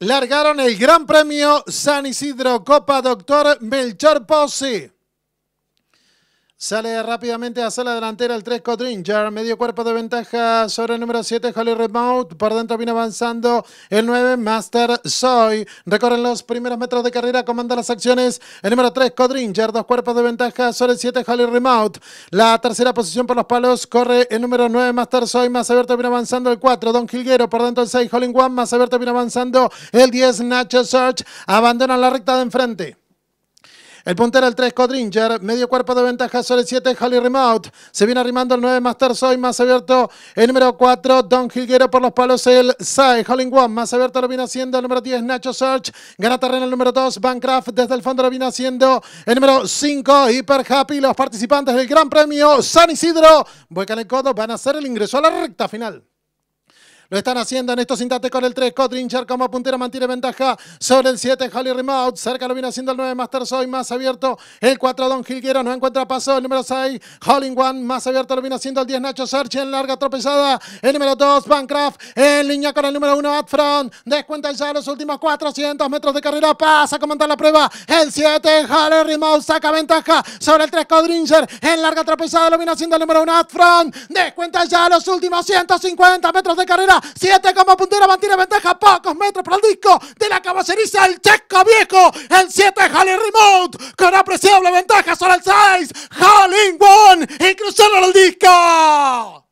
largaron el Gran Premio San Isidro Copa Doctor Melchor Pozzi. Sale rápidamente hacia la delantera el 3 Codringer, medio cuerpo de ventaja sobre el número 7 Holly Remote, por dentro viene avanzando el 9 Master Soy, recorren los primeros metros de carrera, comanda las acciones el número 3 Codringer, dos cuerpos de ventaja sobre el 7 Holly Remote, la tercera posición por los palos, corre el número 9 Master Soy, más abierto viene avanzando el 4 Don Gilguero, por dentro el 6 Holly One, más abierto viene avanzando el 10 Nacho Search, Abandona la recta de enfrente. El puntero el 3, Codringer. Medio cuerpo de ventaja sobre el 7, Holly Remote. Se viene arrimando el 9, Master Soy. Más abierto el número 4, Don Hilguero por los palos. El 6, Holling One. Más abierto lo viene haciendo el número 10, Nacho Search. Gana terreno el número 2, Bancraft. Desde el fondo lo viene haciendo el número 5, Hyper Happy. Los participantes del Gran Premio San Isidro. Vuelcan el codo. Van a hacer el ingreso a la recta final. Lo están haciendo en estos instantes con el 3. Codringer como puntero mantiene ventaja sobre el 7. Holly Remote. Cerca lo viene haciendo el 9. Master Soy más abierto. El 4 Don Gilguero no encuentra paso. El número 6. Holling One más abierto lo viene haciendo el 10. Nacho Search en larga tropezada. El número 2. Bancroft. en línea con el número 1. Adfront. Descuenta ya los últimos 400 metros de carrera. Pasa a comandar la prueba. El 7. Holly Remote saca ventaja sobre el 3. Codringer en larga tropezada lo viene haciendo el número 1. Adfront. Descuenta ya los últimos 150 metros de carrera. 7 como puntera mantiene ventaja pocos metros para el disco de la cabaceriza el checo viejo. El 7 Halley Remote con apreciable ventaja sobre el 6. Halley One Incluso cruzaron el disco.